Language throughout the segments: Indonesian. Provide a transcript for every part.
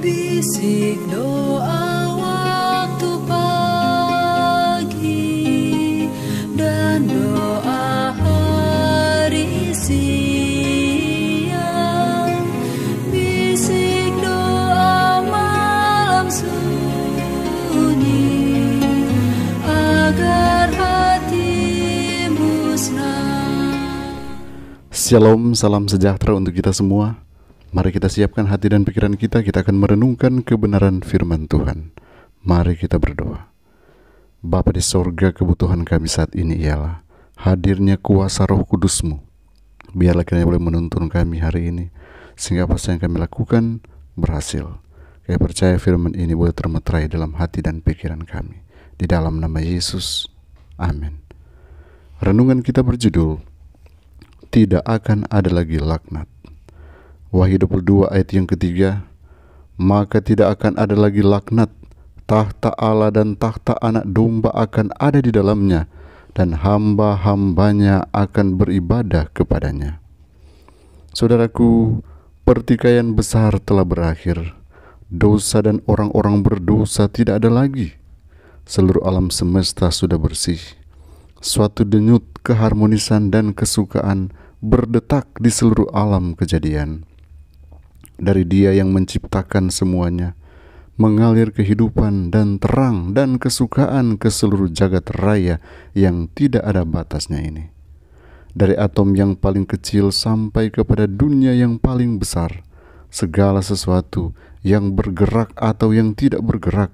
Bisik doa waktu pagi dan doa hari siang. Bisik doa malam sunyi agar hati musnah. Shalom, salam sejahtera untuk kita semua. Mari kita siapkan hati dan pikiran kita, kita akan merenungkan kebenaran firman Tuhan. Mari kita berdoa. Bapa di sorga, kebutuhan kami saat ini ialah hadirnya kuasa roh kudusmu. Biarlah kiranya boleh menuntun kami hari ini, sehingga apa yang kami lakukan berhasil. Kami percaya firman ini boleh termeterai dalam hati dan pikiran kami. Di dalam nama Yesus. Amin. Renungan kita berjudul, Tidak akan ada lagi laknat. Wahyu 22 ayat yang ketiga, maka tidak akan ada lagi laknat, tahta Allah dan tahta anak domba akan ada di dalamnya, dan hamba-hambanya akan beribadah kepadanya. Saudaraku, pertikaian besar telah berakhir. Dosa dan orang-orang berdosa tidak ada lagi. Seluruh alam semesta sudah bersih. Suatu denyut keharmonisan dan kesukaan berdetak di seluruh alam kejadian dari Dia yang menciptakan semuanya, mengalir kehidupan dan terang dan kesukaan ke seluruh jagat raya yang tidak ada batasnya ini. Dari atom yang paling kecil sampai kepada dunia yang paling besar, segala sesuatu yang bergerak atau yang tidak bergerak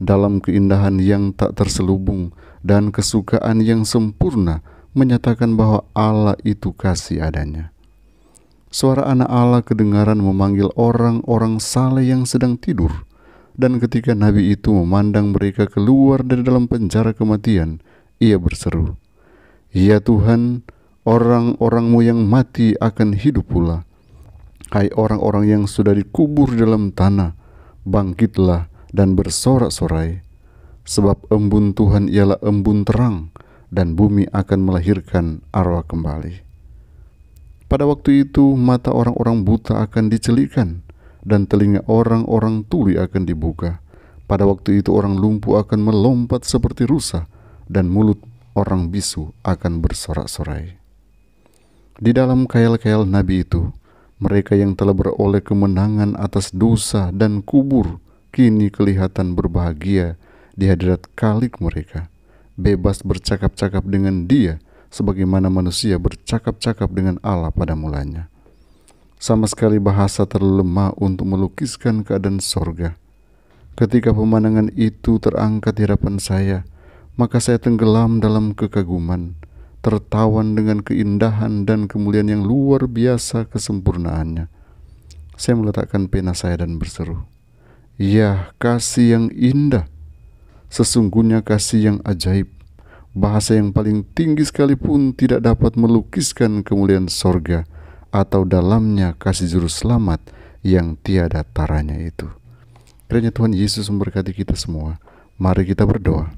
dalam keindahan yang tak terselubung dan kesukaan yang sempurna menyatakan bahwa Allah itu kasih adanya. Suara anak Allah kedengaran memanggil orang-orang saleh yang sedang tidur. Dan ketika nabi itu memandang mereka keluar dari dalam penjara kematian, ia berseru, "Ya Tuhan, orang-orangmu yang mati akan hidup pula. Hai orang-orang yang sudah dikubur dalam tanah, bangkitlah dan bersorak-sorai, sebab embun Tuhan ialah embun terang." dan bumi akan melahirkan arwah kembali. Pada waktu itu mata orang-orang buta akan dicelikan dan telinga orang-orang tuli akan dibuka. Pada waktu itu orang lumpuh akan melompat seperti rusa dan mulut orang bisu akan bersorak-sorai. Di dalam kail-kail Nabi itu, mereka yang telah beroleh kemenangan atas dosa dan kubur kini kelihatan berbahagia di hadirat kalik mereka, bebas bercakap-cakap dengan Dia sebagaimana manusia bercakap-cakap dengan Allah pada mulanya. Sama sekali bahasa terlemah untuk melukiskan keadaan sorga. Ketika pemandangan itu terangkat di hadapan saya, maka saya tenggelam dalam kekaguman, tertawan dengan keindahan dan kemuliaan yang luar biasa kesempurnaannya. Saya meletakkan pena saya dan berseru, "Ya, kasih yang indah! Sesungguhnya kasih yang ajaib!" bahasa yang paling tinggi sekalipun tidak dapat melukiskan kemuliaan sorga atau dalamnya kasih juru selamat yang tiada taranya itu. Kiranya Tuhan Yesus memberkati kita semua. Mari kita berdoa.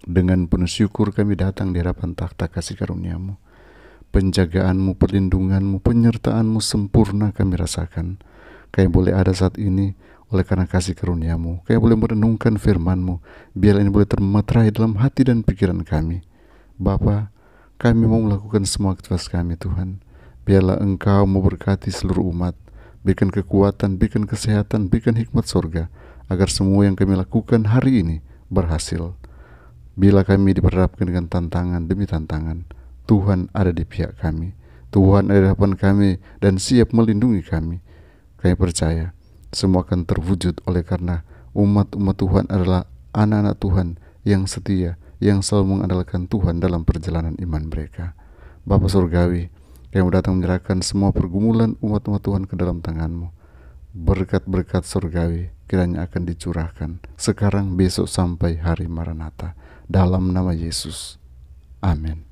Dengan penuh syukur kami datang di hadapan takhta kasih karuniamu. Penjagaanmu, perlindunganmu, penyertaanmu sempurna kami rasakan. Kami boleh ada saat ini oleh karena kasih karuniamu. Kami boleh merenungkan firmanmu. Biar ini boleh termaterai dalam hati dan pikiran kami. Bapa, kami mau melakukan semua aktivitas kami Tuhan. Biarlah Engkau memberkati seluruh umat. Berikan kekuatan, berikan kesehatan, berikan hikmat surga. Agar semua yang kami lakukan hari ini berhasil. Bila kami diperhadapkan dengan tantangan demi tantangan, Tuhan ada di pihak kami. Tuhan ada di hadapan kami dan siap melindungi kami. Kami percaya semua akan terwujud oleh karena umat-umat Tuhan adalah anak-anak Tuhan yang setia, yang selalu mengandalkan Tuhan dalam perjalanan iman mereka. Bapa Surgawi, yang datang menyerahkan semua pergumulan umat-umat Tuhan ke dalam tanganmu. Berkat-berkat surgawi kiranya akan dicurahkan sekarang besok sampai hari Maranatha. Dalam nama Yesus. Amin.